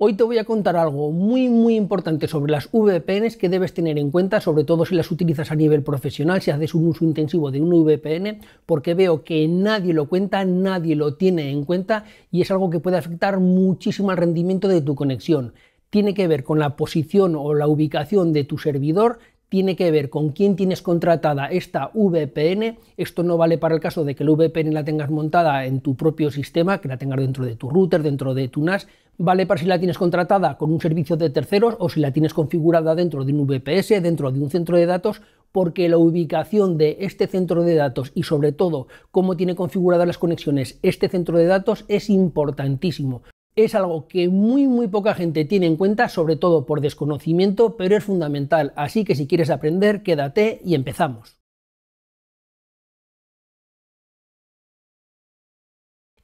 Hoy te voy a contar algo muy muy importante sobre las VPNs que debes tener en cuenta, sobre todo si las utilizas a nivel profesional, si haces un uso intensivo de una VPN, porque veo que nadie lo cuenta, nadie lo tiene en cuenta y es algo que puede afectar muchísimo al rendimiento de tu conexión. Tiene que ver con la posición o la ubicación de tu servidor, tiene que ver con quién tienes contratada esta VPN. Esto no vale para el caso de que la VPN la tengas montada en tu propio sistema, que la tengas dentro de tu router, dentro de tu NAS, Vale para si la tienes contratada con un servicio de terceros o si la tienes configurada dentro de un VPS, dentro de un centro de datos, porque la ubicación de este centro de datos y sobre todo cómo tiene configuradas las conexiones este centro de datos es importantísimo. Es algo que muy muy poca gente tiene en cuenta, sobre todo por desconocimiento, pero es fundamental, así que si quieres aprender, quédate y empezamos.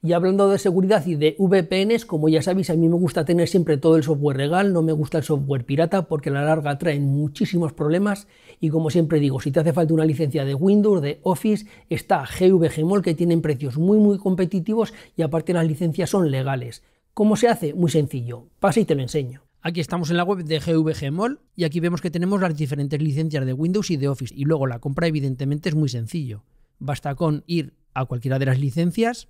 Y hablando de seguridad y de VPNs, como ya sabéis, a mí me gusta tener siempre todo el software legal, no me gusta el software pirata porque a la larga traen muchísimos problemas y como siempre digo, si te hace falta una licencia de Windows, de Office, está GVGMOL que tienen precios muy muy competitivos y aparte las licencias son legales. ¿Cómo se hace? Muy sencillo. Pasa y te lo enseño. Aquí estamos en la web de GVGMOL y aquí vemos que tenemos las diferentes licencias de Windows y de Office y luego la compra evidentemente es muy sencillo. Basta con ir a cualquiera de las licencias,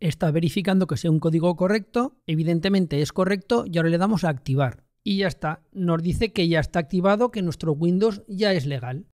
Está verificando que sea un código correcto, evidentemente es correcto y ahora le damos a activar. Y ya está, nos dice que ya está activado, que nuestro Windows ya es legal.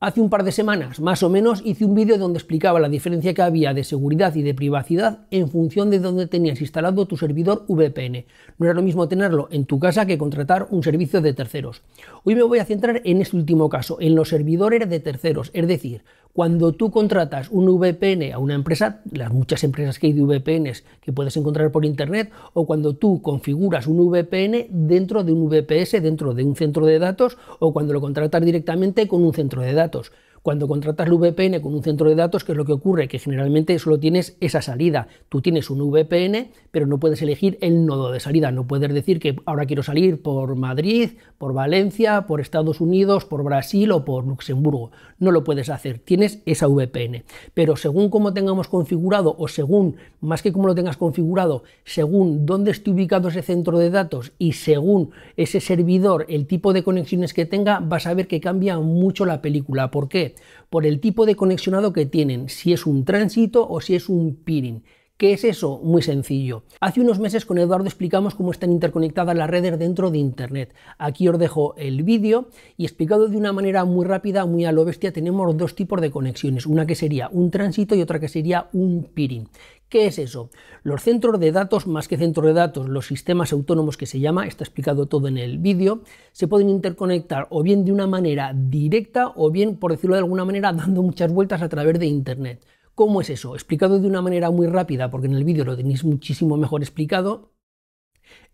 Hace un par de semanas, más o menos, hice un vídeo donde explicaba la diferencia que había de seguridad y de privacidad en función de dónde tenías instalado tu servidor VPN. No era lo mismo tenerlo en tu casa que contratar un servicio de terceros. Hoy me voy a centrar en este último caso, en los servidores de terceros, es decir, cuando tú contratas un VPN a una empresa, las muchas empresas que hay de VPNs que puedes encontrar por internet, o cuando tú configuras un VPN dentro de un VPS, dentro de un centro de datos, o cuando lo contratas directamente con un centro de datos. Cuando contratas el VPN con un centro de datos, ¿qué es lo que ocurre? Que generalmente solo tienes esa salida. Tú tienes un VPN, pero no puedes elegir el nodo de salida. No puedes decir que ahora quiero salir por Madrid, por Valencia, por Estados Unidos, por Brasil o por Luxemburgo no lo puedes hacer, tienes esa VPN. Pero según cómo tengamos configurado o según, más que cómo lo tengas configurado, según dónde esté ubicado ese centro de datos y según ese servidor, el tipo de conexiones que tenga, vas a ver que cambia mucho la película. ¿Por qué? Por el tipo de conexionado que tienen, si es un tránsito o si es un peering. ¿Qué es eso? Muy sencillo. Hace unos meses con Eduardo explicamos cómo están interconectadas las redes dentro de Internet. Aquí os dejo el vídeo y explicado de una manera muy rápida, muy a lo bestia, tenemos dos tipos de conexiones. Una que sería un tránsito y otra que sería un peering. ¿Qué es eso? Los centros de datos, más que centros de datos, los sistemas autónomos que se llama, está explicado todo en el vídeo, se pueden interconectar o bien de una manera directa o bien, por decirlo de alguna manera, dando muchas vueltas a través de Internet. ¿Cómo es eso? Explicado de una manera muy rápida, porque en el vídeo lo tenéis muchísimo mejor explicado,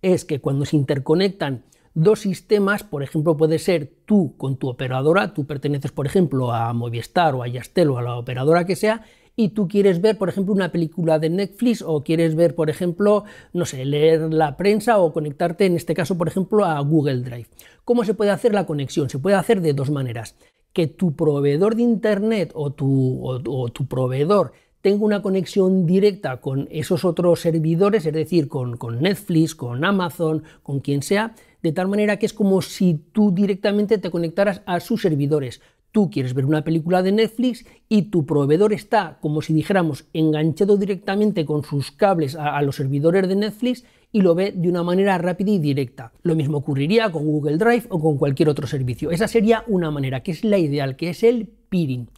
es que cuando se interconectan dos sistemas, por ejemplo, puede ser tú con tu operadora, tú perteneces, por ejemplo, a Movistar o a Yastel o a la operadora que sea, y tú quieres ver, por ejemplo, una película de Netflix o quieres ver, por ejemplo, no sé, leer la prensa o conectarte, en este caso, por ejemplo, a Google Drive. ¿Cómo se puede hacer la conexión? Se puede hacer de dos maneras que tu proveedor de Internet o tu, proveedor tenga una conexión directa con esos otros servidores, es decir, con, Netflix, con Amazon, con quien sea, de tal manera que es como si tú directamente te conectaras a sus servidores. Tú quieres ver una película de Netflix y tu proveedor está, como si dijéramos, enganchado directamente con sus cables a los servidores de Netflix y lo ve de una manera rápida y directa. Lo mismo ocurriría con Google Drive o con cualquier otro servicio. Esa sería una manera, que es la ideal, que es el peering.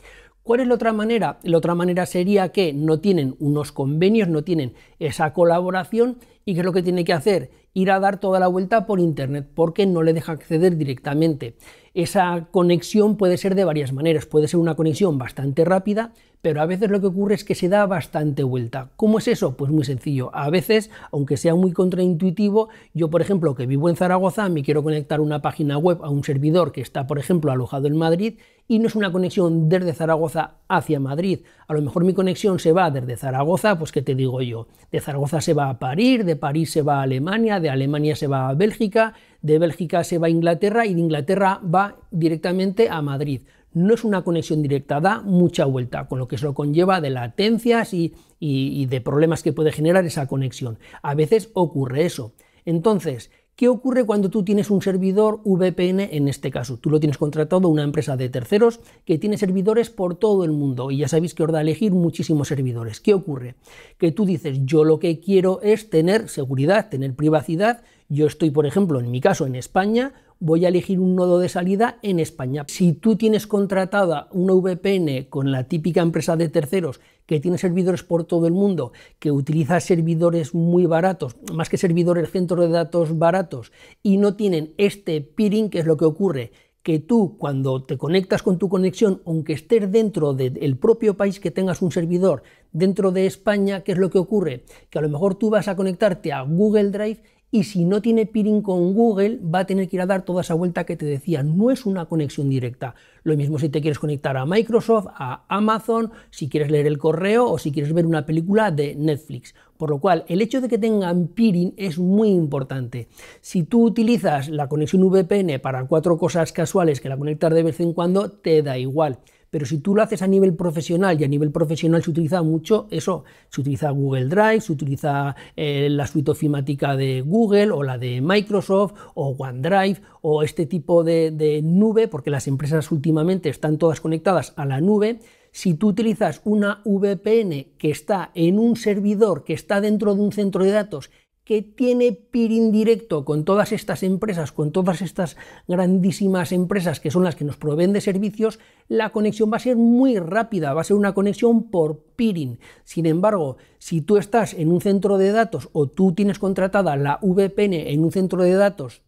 ¿Cuál es la otra manera? La otra manera sería que no tienen unos convenios, no tienen esa colaboración y que es lo que tiene que hacer? Ir a dar toda la vuelta por Internet porque no le deja acceder directamente. Esa conexión puede ser de varias maneras, puede ser una conexión bastante rápida, pero a veces lo que ocurre es que se da bastante vuelta. ¿Cómo es eso? Pues muy sencillo. A veces, aunque sea muy contraintuitivo, yo por ejemplo que vivo en Zaragoza, me quiero conectar una página web a un servidor que está por ejemplo alojado en Madrid y no es una conexión desde Zaragoza hacia Madrid. A lo mejor mi conexión se va desde Zaragoza, pues qué te digo yo, de Zaragoza se va a París, de París se va a Alemania, de Alemania se va a Bélgica, de Bélgica se va a Inglaterra y de Inglaterra va directamente a Madrid. No es una conexión directa, da mucha vuelta, con lo que eso conlleva de latencias y, y de problemas que puede generar esa conexión. A veces ocurre eso. Entonces, ¿Qué ocurre cuando tú tienes un servidor VPN en este caso? Tú lo tienes contratado a una empresa de terceros que tiene servidores por todo el mundo y ya sabéis que os da elegir muchísimos servidores. ¿Qué ocurre? Que tú dices, yo lo que quiero es tener seguridad, tener privacidad. Yo estoy, por ejemplo, en mi caso, en España, voy a elegir un nodo de salida en España. Si tú tienes contratada una VPN con la típica empresa de terceros que tiene servidores por todo el mundo, que utiliza servidores muy baratos, más que servidores, centros de datos baratos, y no tienen este peering, que es lo que ocurre, que tú cuando te conectas con tu conexión, aunque estés dentro del propio país que tengas un servidor, dentro de España, ¿qué es lo que ocurre? Que a lo mejor tú vas a conectarte a Google Drive y si no tiene peering con Google va a tener que ir a dar toda esa vuelta que te decía. No es una conexión directa. Lo mismo si te quieres conectar a Microsoft, a Amazon, si quieres leer el correo o si quieres ver una película de Netflix. Por lo cual, el hecho de que tengan peering es muy importante. Si tú utilizas la conexión VPN para cuatro cosas casuales que la conectas de vez en cuando, te da igual. Pero si tú lo haces a nivel profesional, y a nivel profesional se utiliza mucho eso, se utiliza Google Drive, se utiliza eh, la suite ofimática de Google o la de Microsoft o OneDrive o este tipo de nube, porque las empresas últimamente están todas conectadas a la nube. Si tú utilizas una VPN que está en un servidor, que está dentro de un centro de datos, que tiene peering directo con todas estas empresas, con todas estas grandísimas empresas que son las que nos proveen de servicios, la conexión va a ser muy rápida, va a ser una conexión por peering. Sin embargo, si tú estás en un centro de datos o tú tienes contratada la VPN en un centro de datos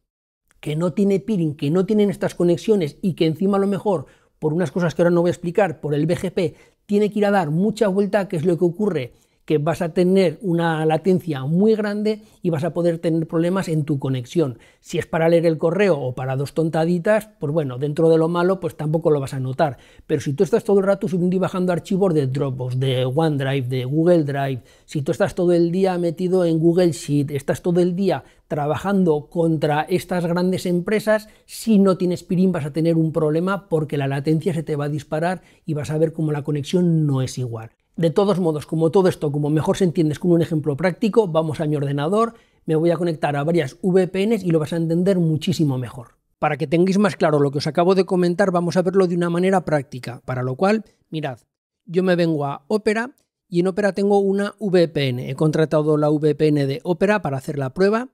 que no tiene peering, que no tienen estas conexiones y que encima a lo mejor, por unas cosas que ahora no voy a explicar, por el BGP, tiene que ir a dar mucha vuelta, que es lo que ocurre que vas a tener una latencia muy grande y vas a poder tener problemas en tu conexión. Si es para leer el correo o para dos tontaditas, pues bueno, dentro de lo malo, pues tampoco lo vas a notar. Pero si tú estás todo el rato subiendo y bajando archivos de Dropbox, de OneDrive, de Google Drive, si tú estás todo el día metido en Google Sheet, estás todo el día trabajando contra estas grandes empresas, si no tienes Pirin vas a tener un problema porque la latencia se te va a disparar y vas a ver cómo la conexión no es igual. De todos modos, como todo esto, como mejor se entiende es con un ejemplo práctico, vamos a mi ordenador, me voy a conectar a varias VPNs y lo vas a entender muchísimo mejor. Para que tengáis más claro lo que os acabo de comentar, vamos a verlo de una manera práctica, para lo cual, mirad, yo me vengo a Opera y en Opera tengo una VPN. He contratado la VPN de Opera para hacer la prueba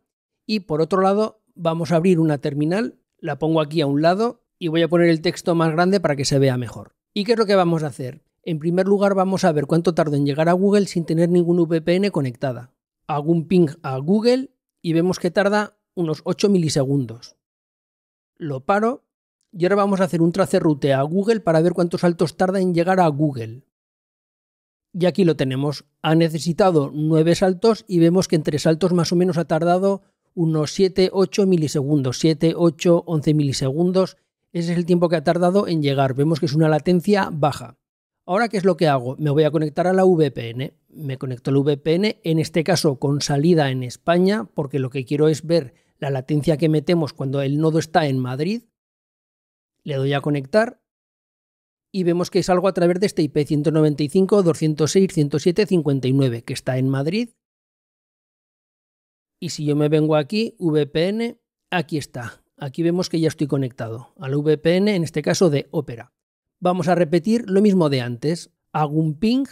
y por otro lado vamos a abrir una terminal, la pongo aquí a un lado y voy a poner el texto más grande para que se vea mejor. ¿Y qué es lo que vamos a hacer? En primer lugar, vamos a ver cuánto tarda en llegar a Google sin tener ningún VPN conectada. Hago un ping a Google y vemos que tarda unos 8 milisegundos. Lo paro y ahora vamos a hacer un tracerrute a Google para ver cuántos saltos tarda en llegar a Google. Y aquí lo tenemos. Ha necesitado 9 saltos y vemos que entre saltos más o menos ha tardado unos 7, 8 milisegundos. 7, 8, 11 milisegundos. Ese es el tiempo que ha tardado en llegar. Vemos que es una latencia baja. Ahora, ¿qué es lo que hago? Me voy a conectar a la VPN. Me conecto a la VPN, en este caso con salida en España, porque lo que quiero es ver la latencia que metemos cuando el nodo está en Madrid. Le doy a conectar y vemos que es algo a través de este IP 195, 206, 107, 59, que está en Madrid. Y si yo me vengo aquí, VPN, aquí está. Aquí vemos que ya estoy conectado a la VPN, en este caso de Opera vamos a repetir lo mismo de antes. Hago un ping,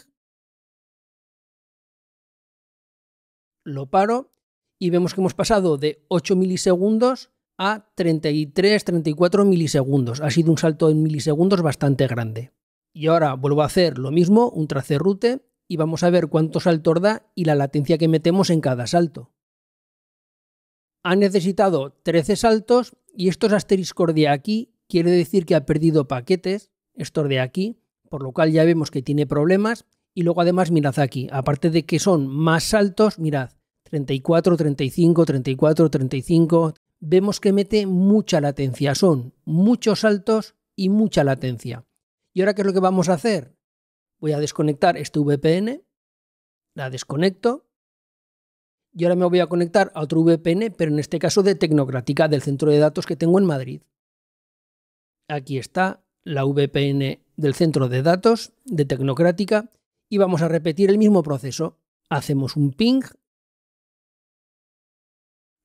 lo paro y vemos que hemos pasado de 8 milisegundos a 33, 34 milisegundos. Ha sido un salto en milisegundos bastante grande. Y ahora vuelvo a hacer lo mismo, un tracerrute y vamos a ver cuántos saltos da y la latencia que metemos en cada salto. Ha necesitado 13 saltos y estos asteriscos de aquí quiere decir que ha perdido paquetes estos de aquí, por lo cual ya vemos que tiene problemas. Y luego además mirad aquí, aparte de que son más altos, mirad, 34, 35, 34, 35, vemos que mete mucha latencia, son muchos saltos y mucha latencia. ¿Y ahora qué es lo que vamos a hacer? Voy a desconectar este VPN, la desconecto y ahora me voy a conectar a otro VPN, pero en este caso de Tecnocrática, del centro de datos que tengo en Madrid. Aquí está, la VPN del centro de datos de Tecnocrática y vamos a repetir el mismo proceso. Hacemos un ping,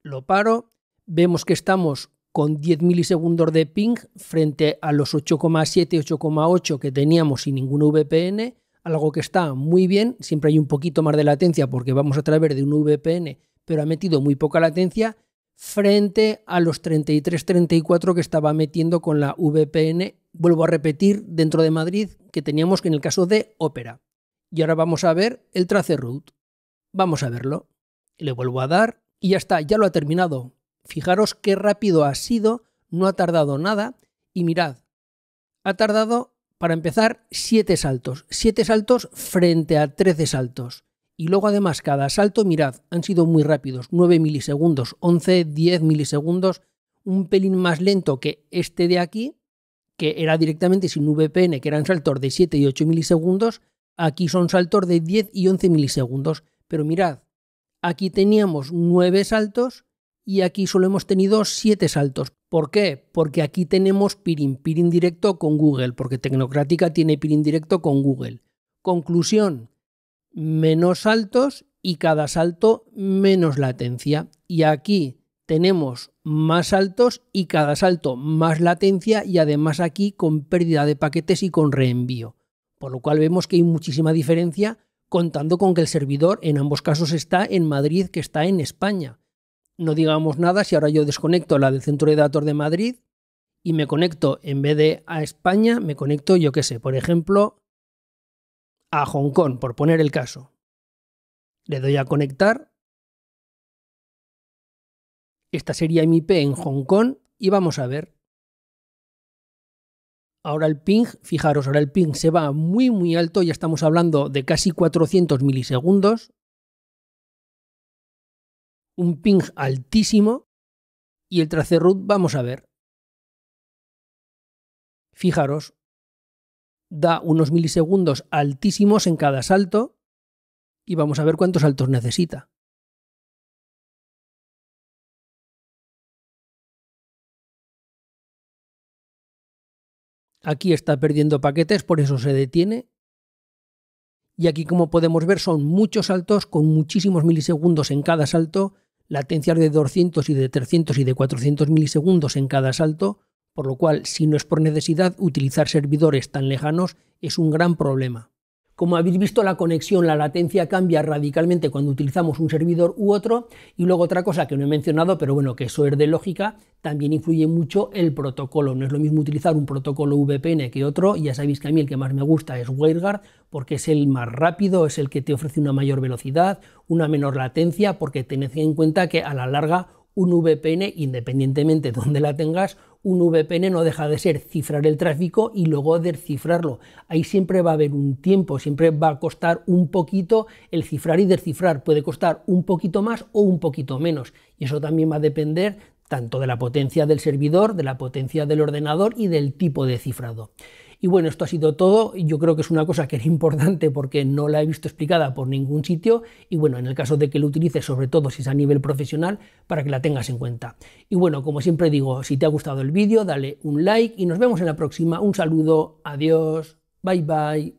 lo paro, vemos que estamos con 10 milisegundos de ping frente a los 8,7, 8,8 que teníamos sin ninguna VPN, algo que está muy bien, siempre hay un poquito más de latencia porque vamos a través de un VPN, pero ha metido muy poca latencia frente a los 33, 34 que estaba metiendo con la VPN vuelvo a repetir, dentro de Madrid, que teníamos que en el caso de Ópera. Y ahora vamos a ver el trace route. Vamos a verlo. Le vuelvo a dar y ya está, ya lo ha terminado. Fijaros qué rápido ha sido, no ha tardado nada. Y mirad, ha tardado, para empezar, 7 saltos. 7 saltos frente a 13 saltos. Y luego además cada salto, mirad, han sido muy rápidos, 9 milisegundos, 11, 10 milisegundos, un pelín más lento que este de aquí, que era directamente sin VPN, que eran saltos de 7 y 8 milisegundos, aquí son saltos de 10 y 11 milisegundos. Pero mirad, aquí teníamos 9 saltos y aquí solo hemos tenido 7 saltos. ¿Por qué? Porque aquí tenemos peering, peering directo con Google, porque Tecnocrática tiene peering directo con Google. Conclusión, menos saltos y cada salto menos latencia. Y aquí tenemos más saltos y cada salto más latencia y además aquí con pérdida de paquetes y con reenvío. Por lo cual vemos que hay muchísima diferencia contando con que el servidor en ambos casos está en Madrid que está en España. No digamos nada si ahora yo desconecto la del centro de datos de Madrid y me conecto en vez de a España, me conecto yo qué sé, por ejemplo, a Hong Kong, por poner el caso. Le doy a conectar esta sería mi MIP en Hong Kong y vamos a ver. Ahora el ping, fijaros, ahora el ping se va muy muy alto, ya estamos hablando de casi 400 milisegundos. Un ping altísimo y el tracer root vamos a ver. Fijaros, da unos milisegundos altísimos en cada salto y vamos a ver cuántos saltos necesita. Aquí está perdiendo paquetes, por eso se detiene. Y aquí, como podemos ver, son muchos saltos con muchísimos milisegundos en cada salto, latencias de 200 y de 300 y de 400 milisegundos en cada salto, por lo cual, si no es por necesidad, utilizar servidores tan lejanos es un gran problema. Como habéis visto, la conexión, la latencia cambia radicalmente cuando utilizamos un servidor u otro. Y luego otra cosa que no he mencionado, pero bueno, que eso es de lógica, también influye mucho el protocolo. No es lo mismo utilizar un protocolo VPN que otro. Ya sabéis que a mí el que más me gusta es WireGuard porque es el más rápido, es el que te ofrece una mayor velocidad, una menor latencia, porque tened en cuenta que a la larga un VPN, independientemente de donde la tengas, un VPN no deja de ser cifrar el tráfico y luego descifrarlo. Ahí siempre va a haber un tiempo, siempre va a costar un poquito el cifrar y descifrar. Puede costar un poquito más o un poquito menos. Y eso también va a depender tanto de la potencia del servidor, de la potencia del ordenador y del tipo de cifrado. Y bueno, esto ha sido todo. Yo creo que es una cosa que era importante porque no la he visto explicada por ningún sitio. Y bueno, en el caso de que lo utilices, sobre todo si es a nivel profesional, para que la tengas en cuenta. Y bueno, como siempre digo, si te ha gustado el vídeo, dale un like y nos vemos en la próxima. Un saludo, adiós, bye bye.